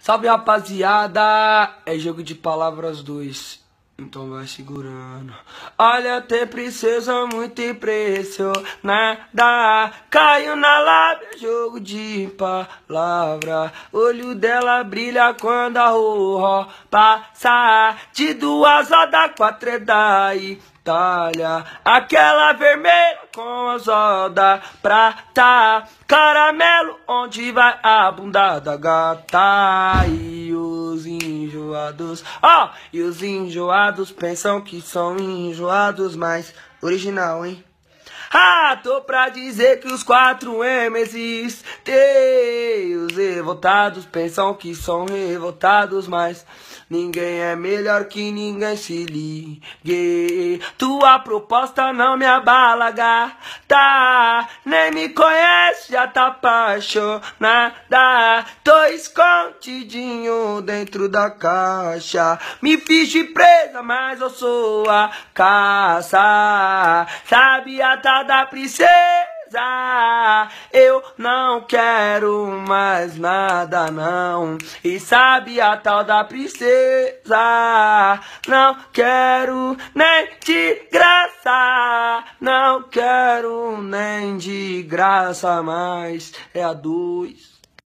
Salve rapaziada! É jogo de palavras dois. Então vai segurando. Olha, tem princesa muito impressionada. Caiu na lábia, jogo de palavra. Olho dela brilha quando a rua passa. De duas a da quatro é daí. Aquela vermelha com as rodas prata. Caramelo onde vai a bunda da gata. E os enjoados, ó, oh, e os enjoados pensam que são enjoados, mas original, hein? Ah, tô pra dizer que os quatro M's Teus revoltados pensam que são revoltados Mas ninguém é melhor que ninguém se ligue Tua proposta não me abala, gata Nem me conhece, já tá apaixonada Tô escondidinho dentro da caixa Me fiz de presa, mas eu sou a caça Sabia tá da princesa. Eu não quero mais nada, não. E sabe a tal da princesa? Não quero nem de graça. Não quero nem de graça mais. É a dois.